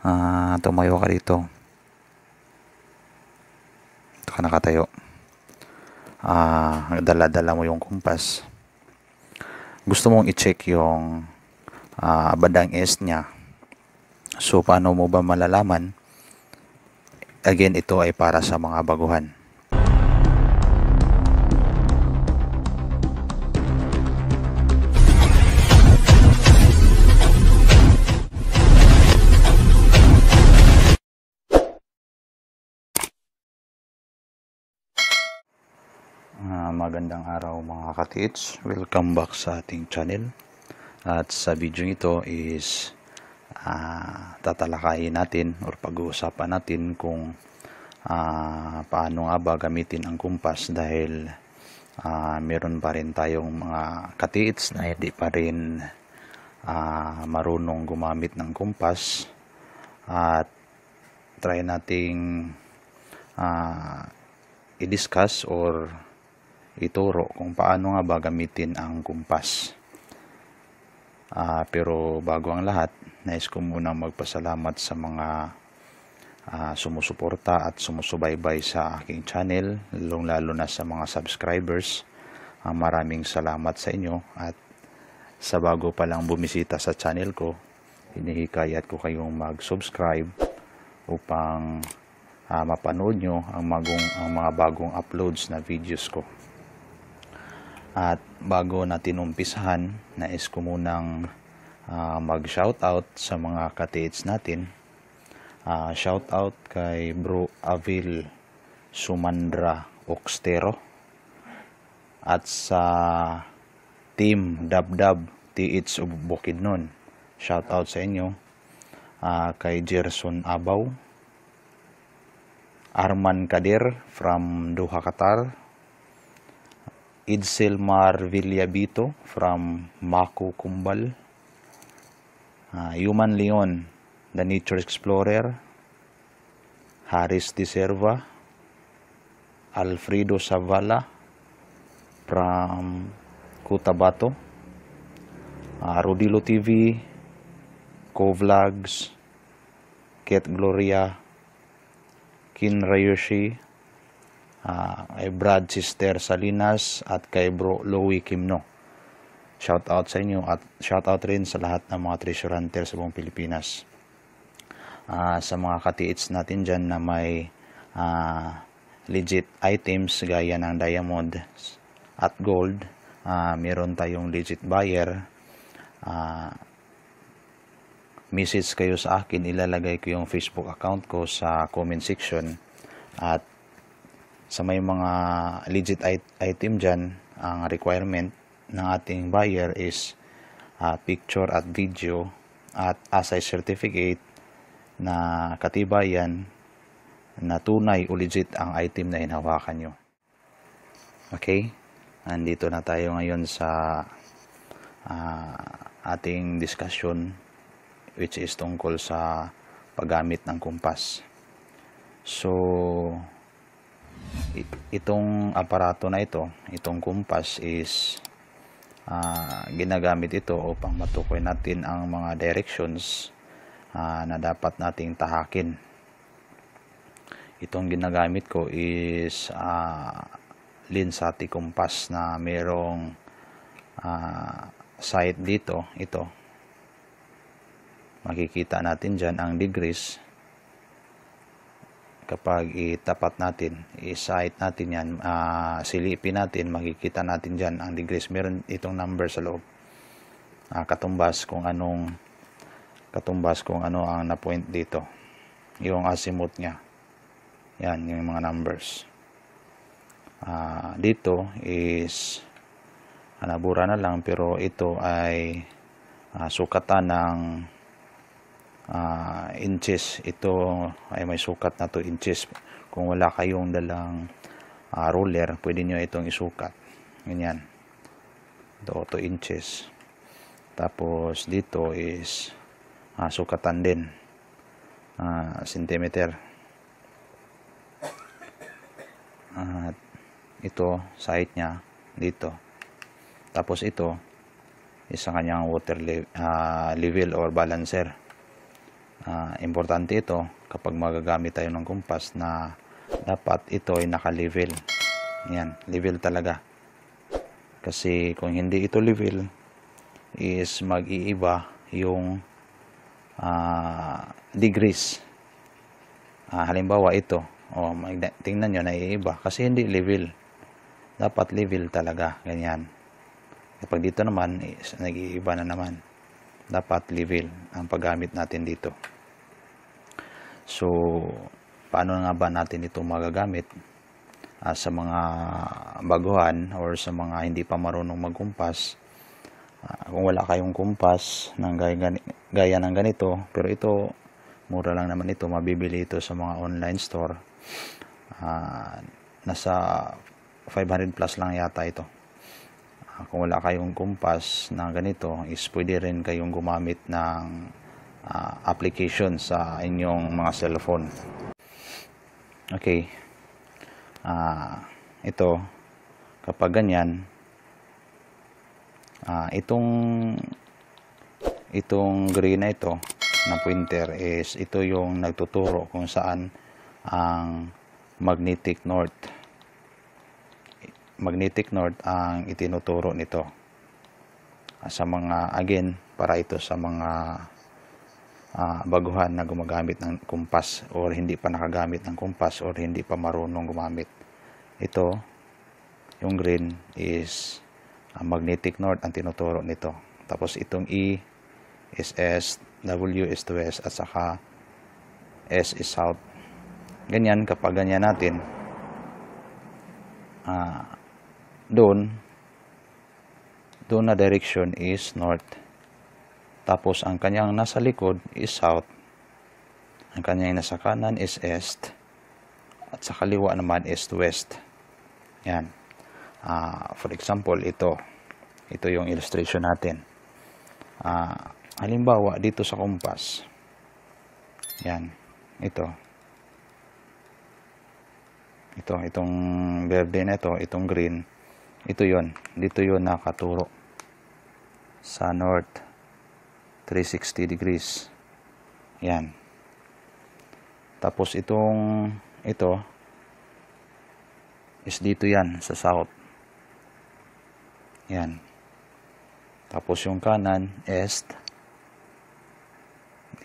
Ah, tumayo ka dito dito ka nakatayo uh, dala-dala mo yung kumpas gusto mong i-check yung ah, bandang S niya so paano mo ba malalaman again ito ay para sa mga baguhan Uh, magandang araw mga katiits. Welcome back sa ating channel. At sa video ito is uh, tatalakayin natin or pag-uusapan natin kung uh, paano nga ba gamitin ang kumpas dahil uh, meron pa rin tayong mga katiits na hindi pa rin uh, marunong gumamit ng kumpas at try nating uh, i-discuss or ituro kung paano nga ba gamitin ang kumpas. Uh, pero bago ang lahat, nais ko muna magpasalamat sa mga uh, sumusuporta at sumusubaybay sa aking channel, lalong lalo na sa mga subscribers. Uh, maraming salamat sa inyo at sa bago pa lang bumisita sa channel ko, hinihikayat ko kayong mag-subscribe upang uh, mapanood nyo ang, magong, ang mga bagong uploads na videos ko. At bago natin umpisahan, nais ko munang uh, mag-shoutout sa mga katits natin. Uh, shoutout kay Bro Avil Sumandra Oxtero at sa team Dabdab TH of Bukidnon. Shoutout sa inyo uh, kay Gerson Abaw, Arman Kadir from Doha, Qatar, Idselmar Villabito from Maku Kumbal. Uh, ah, Human Leon, The Nature Explorer. Haris De Serva. Alfredo Savala from Cotabato. Uh, ah, Rodilo TV. Co-Vlogs. Kate Gloria. Kin Rayoshi uh, kay Brad Sister Salinas at kay Bro Louie Kimno. Shout out sa inyo at shout out rin sa lahat ng mga treasure hunters sa buong Pilipinas. Uh, sa mga katiits natin dyan na may uh, legit items gaya ng diamond at gold, uh, meron tayong legit buyer. Uh, message kayo sa akin, ilalagay ko yung Facebook account ko sa comment section at sa may mga legit item dyan, ang requirement ng ating buyer is uh, picture at video at assay certificate na katibayan na tunay o legit ang item na hinawakan nyo. Okay? Nandito na tayo ngayon sa uh, ating discussion which is tungkol sa paggamit ng kumpas. So, itong aparato na ito, itong compass is uh, ginagamit ito upang matukoy natin ang mga directions uh, na dapat nating tahakin. Itong ginagamit ko is uh, ah, linsati compass na mayroong uh, site dito, ito. Makikita natin dyan ang degrees kapag itapat natin, i isight natin yan, uh, silipin natin, makikita natin dyan ang degrees. Meron itong number sa loob. Uh, katumbas kung anong katumbas kung ano ang na-point dito. Yung azimuth niya. Yan, yung mga numbers. Uh, dito is nabura na lang pero ito ay uh, sukatan ng uh, inches ito ay may sukat na 2 inches kung wala kayong dalang uh, ruler pwede nyo itong isukat ganyan do 2 inches tapos dito is uh, sukatan din uh, centimeter at uh, ito side nya dito tapos ito isang sa kanyang water le uh, level or balancer uh, importante ito kapag magagamit tayo ng kumpas na dapat ito ay naka-level yan, level talaga kasi kung hindi ito level is mag-iiba yung uh, degrees uh, halimbawa ito o oh, tingnan nyo naiiba kasi hindi level dapat level talaga ganyan kapag dito naman is, nag-iiba na naman dapat level ang paggamit natin dito. So, paano nga ba natin ito magagamit uh, sa mga baguhan or sa mga hindi pa marunong magkumpas? Uh, kung wala kayong kumpas ng gaya, gaya ng ganito, pero ito, mura lang naman ito, mabibili ito sa mga online store. Uh, nasa 500 plus lang yata ito. Ah, kung wala kayong kumpas na ganito is pwede rin kayong gumamit ng uh, application sa inyong mga cellphone okay uh, ito kapag ganyan uh, itong itong green na ito na pointer is ito yung nagtuturo kung saan ang magnetic north magnetic north ang itinuturo nito ah, sa mga again para ito sa mga uh, baguhan na gumagamit ng kumpas or hindi pa nakagamit ng kumpas or hindi pa marunong gumamit ito yung green is uh, magnetic north ang tinuturo nito tapos itong E is S W is to West at saka S is South ganyan kapag ganyan natin uh, doon doon na direction is north tapos ang kanyang nasa likod is south ang kanyang nasa kanan is east at sa kaliwa naman is west yan uh, for example ito ito yung illustration natin uh, halimbawa dito sa compass yan ito ito itong verde na ito itong green ito yon dito yon nakaturo sa north 360 degrees yan tapos itong ito is dito yan sa south yan tapos yung kanan east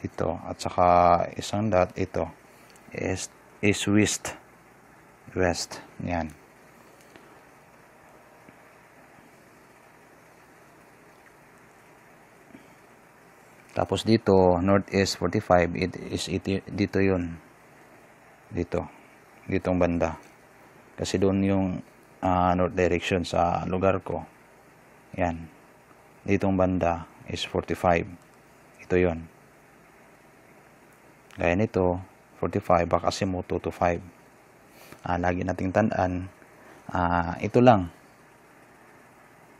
ito at saka isang dot ito is is west west yan Tapos dito, northeast 45, it is it, dito yun. Dito. Ditong banda. Kasi doon yung uh, north direction sa lugar ko. Yan. Ditong banda is 45. Ito yon Gaya nito, 45, baka kasi mo 2 to 5. Uh, ah, lagi nating tandaan, uh, ito lang.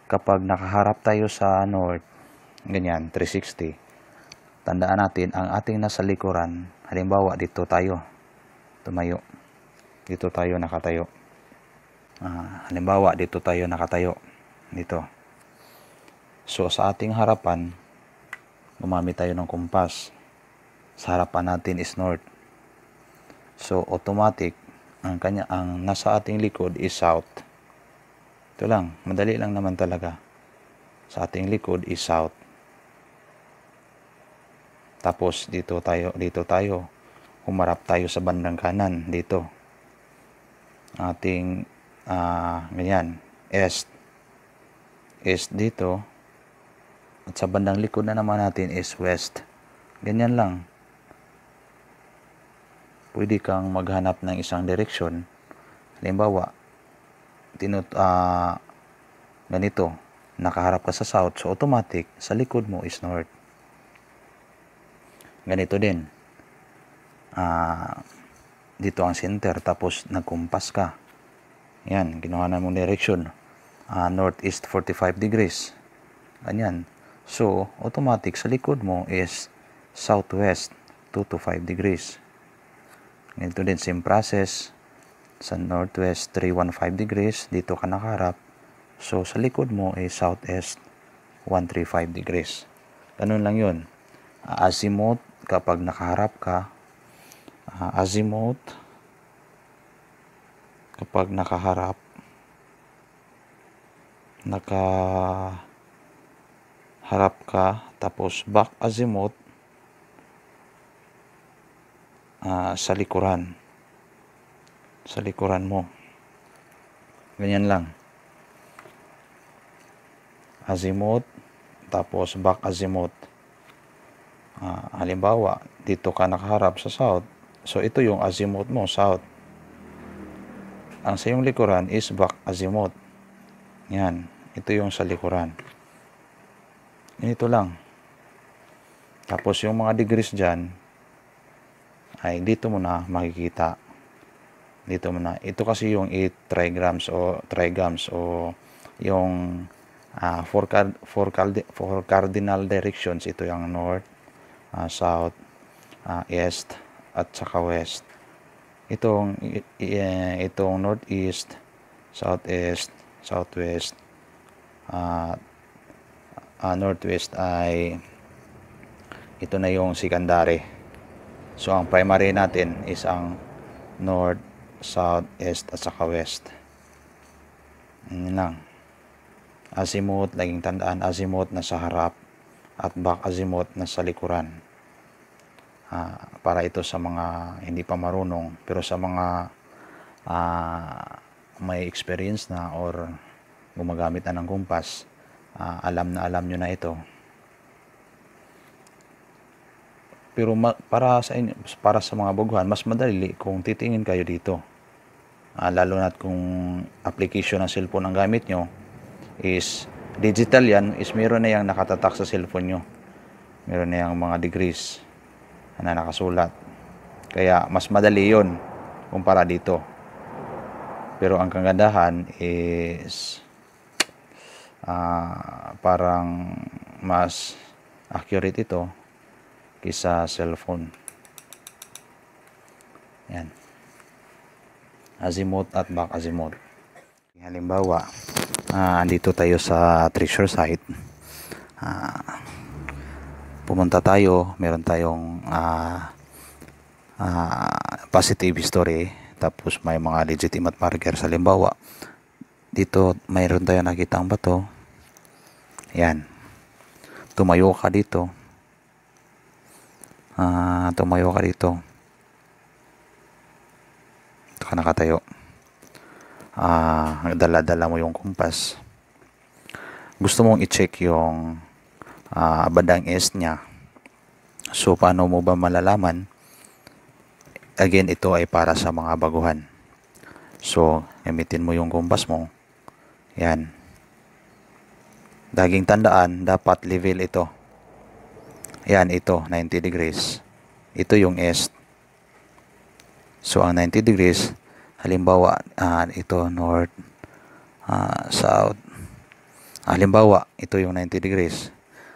Kapag nakaharap tayo sa north, ganyan, 360 tandaan natin ang ating nasa likuran. Halimbawa, dito tayo tumayo. Dito tayo nakatayo. Ah, halimbawa, dito tayo nakatayo. Dito. So, sa ating harapan, gumamit tayo ng kumpas. Sa harapan natin is north. So, automatic, ang, kanya, ang nasa ating likod is south. Ito lang, madali lang naman talaga. Sa ating likod is south. Tapos dito tayo, dito tayo. Humarap tayo sa bandang kanan dito. Ating uh, ganyan, est is dito. At sa bandang likod na naman natin is west. Ganyan lang. Pwede kang maghanap ng isang direksyon. Halimbawa, tinut uh, ganito, nakaharap ka sa south, so automatic, sa likod mo is north ganito din uh, dito ang center tapos nagkumpas ka yan ginawa na mong direction uh, northeast 45 degrees ganyan so automatic sa likod mo is southwest 2 to 5 degrees ganito din same process sa northwest 315 degrees dito ka nakaharap so sa likod mo is southeast 135 degrees ganun lang yun azimuth kapag nakaharap ka uh, ah, azimuth kapag nakaharap naka harap ka tapos back azimuth ah, uh, sa likuran sa likuran mo ganyan lang azimuth tapos back azimuth Uh, halimbawa, dito ka nakaharap sa south. So, ito yung azimuth mo, south. Ang sa iyong likuran is back azimuth. Yan. Ito yung sa likuran. Ito lang. Tapos, yung mga degrees dyan, ay dito mo na makikita. Dito mo na. Ito kasi yung 8 trigrams o trigrams o yung uh, four, card, four, card, four cardinal directions. Ito yung north, uh, south, uh, east at saka west. Itong eh, itong northeast, southeast, southwest, uh, uh, northwest ay ito na yung secondary. So ang primary natin is ang north, south, east at saka west. Yan lang. Azimuth, laging tandaan, azimuth na sa harap at back azimuth na sa likuran uh, para ito sa mga hindi pa marunong pero sa mga uh, may experience na or gumagamit na ng kumpas uh, alam na alam nyo na ito pero ma- para sa inyo, para sa mga baguhan mas madali kung titingin kayo dito uh, lalo na kung application ng cellphone ang gamit nyo is digital yan is meron na yung nakatatak sa cellphone nyo meron na yung mga degrees na nakasulat. Kaya mas madali yon kumpara dito. Pero ang kagandahan is uh, parang mas accurate ito kisa cellphone. Yan. Azimuth at back azimuth. Halimbawa, uh, andito tayo sa treasure site. Uh, pumunta tayo, meron tayong uh, uh, positive history, tapos may mga legitimate marker. sa Halimbawa, dito mayroon tayong nakitang bato. Yan. Tumayo ka dito. Uh, tumayo ka dito. Ito ka nakatayo. Uh, dala-dala mo yung kumpas. Gusto mong i-check yung uh, bandang east niya. So, paano mo ba malalaman? Again, ito ay para sa mga baguhan. So, emitin mo yung compass mo. Yan. Daging tandaan, dapat level ito. Yan, ito, 90 degrees. Ito yung east. So, ang 90 degrees, halimbawa, uh, ito north, uh, south. Halimbawa, ito yung 90 degrees.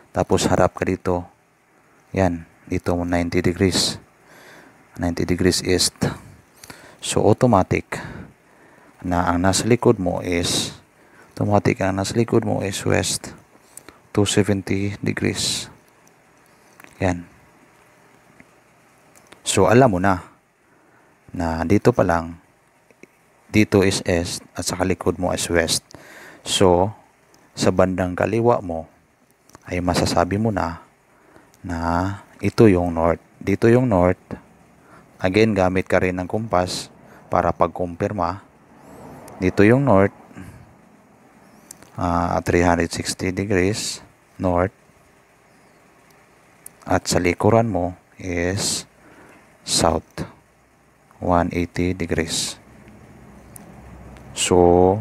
Tapos harap ka dito. Yan. Dito mo 90 degrees. 90 degrees east. So automatic na ang nasa likod mo is automatic ang nasa likod mo is west 270 degrees. Yan. So alam mo na na dito pa lang dito is est at sa likod mo is west. So, sa bandang kaliwa mo, ay masasabi mo na na ito yung north. Dito yung north. Again, gamit ka rin ng kumpas para pagkumpirma. Dito yung north uh, at 360 degrees north at sa likuran mo is south 180 degrees so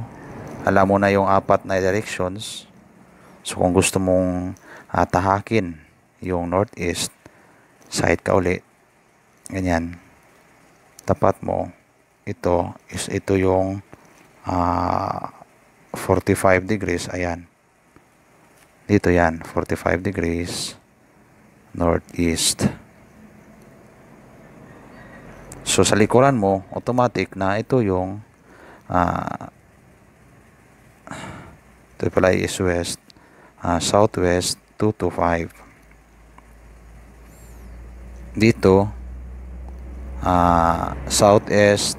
alam mo na yung apat na directions So kung gusto mong atahakin ah, yung northeast, side ka uli. Ganyan. Tapat mo. Ito is ito yung uh, ah, 45 degrees. Ayan. Dito yan. 45 degrees northeast. So sa likuran mo, automatic na ito yung uh, ah, ito pala is west uh, southwest 2 to 5 dito uh, southeast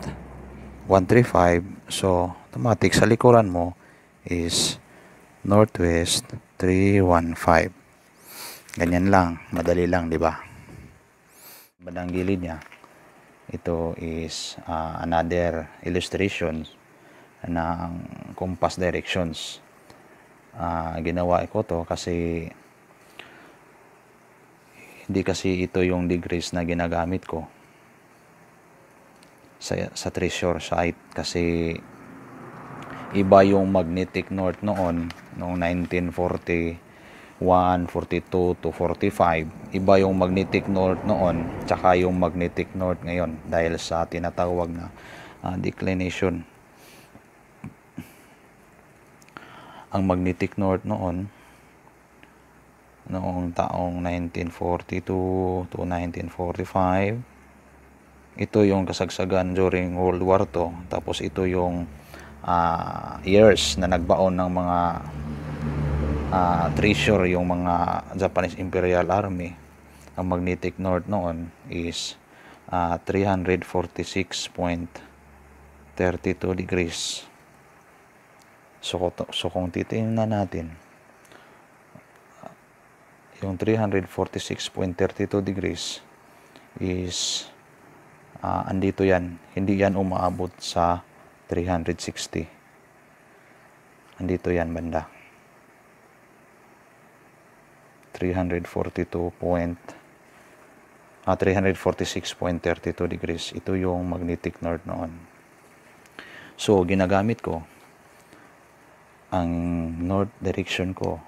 135 so automatic sa likuran mo is northwest 315 ganyan lang madali lang di ba bandang gilid niya ito is uh, another illustration ng compass directions uh, ginawa ko to kasi hindi kasi ito yung degrees na ginagamit ko sa, sa treasure site kasi iba yung magnetic north noon noong 1941 42 to 45 iba yung magnetic north noon tsaka yung magnetic north ngayon dahil sa tinatawag na uh, declination ang magnetic north noon noong taong 1942 to 1945 ito yung kasagsagan during World War II tapos ito yung uh, years na nagbaon ng mga uh, treasure yung mga Japanese Imperial Army ang magnetic north noon is uh, ah, 346.32 degrees So, so kung titingnan natin, yung 346.32 degrees is uh, andito yan. Hindi yan umaabot sa 360. Andito yan banda. 342 point uh, ah, 346.32 degrees. Ito yung magnetic north noon. So, ginagamit ko ang north direction ko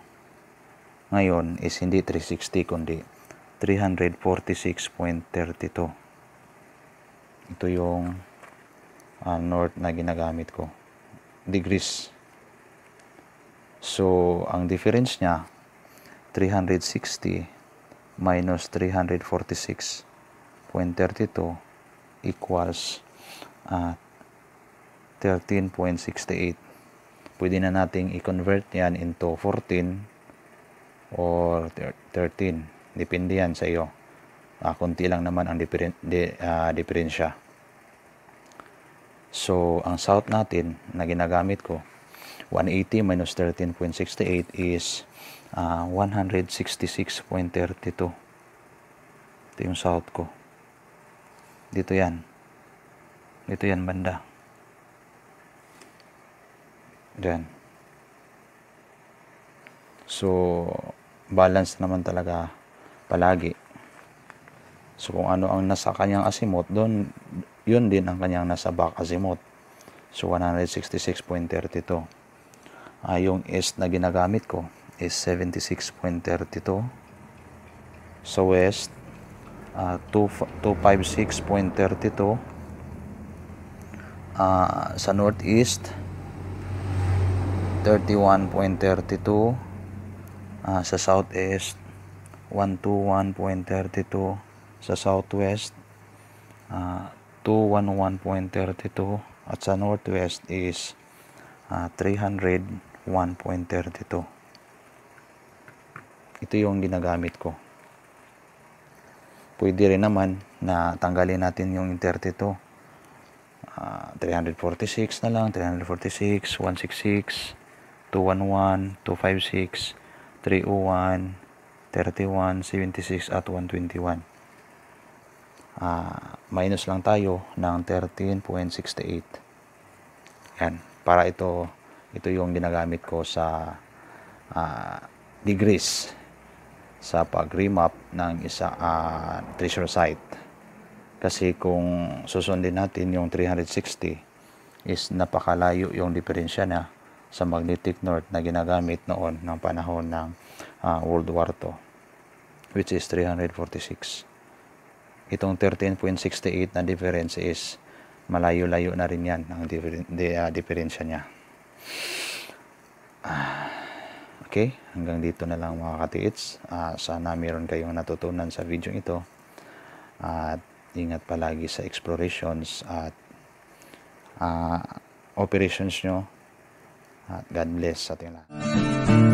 ngayon is hindi 360 kundi 346.32 ito yung uh, north na ginagamit ko degrees so ang difference niya 360 minus 346.32 equals uh, ah, 13.68 pwede na nating i-convert yan into 14 or 13 depende yan sa iyo uh, konti lang naman ang differen de, uh, ah, diferensya so ang south natin na ginagamit ko 180 minus 13.68 is uh, ah, 166.32 ito yung south ko dito yan dito yan banda Diyan. So, balance naman talaga palagi. So, kung ano ang nasa kanyang azimuth, doon, yun din ang kanyang nasa back azimuth. So, 166.32. Uh, ah, yung S na ginagamit ko is 76.32. Sa west, uh, 256.32. Uh, sa northeast, 31.32 uh, ah, sa southeast 121.32 sa southwest uh, ah, 211.32 at sa northwest is uh, ah, 301.32 ito yung ginagamit ko pwede rin naman na tanggalin natin yung 32 uh, 346 na lang 346 166 211, 256, 301, 31, 76 at 121. Uh, ah, minus lang tayo ng 13.68. Yan, para ito ito yung ginagamit ko sa uh, degrees sa pag-remap ng isa uh, treasure site. Kasi kung susundin natin yung 360 is napakalayo yung diferensya na sa magnetic north na ginagamit noon ng panahon ng uh, World War II which is 346. Itong 13.68 na difference is malayo-layo na rin yan ang difference uh, ah, niya. Ah, okay, hanggang dito na lang mga katiits. Uh, sana meron kayong natutunan sa video ito. At uh, ingat palagi sa explorations at uh, operations nyo Ha, God bless sa ating lahat.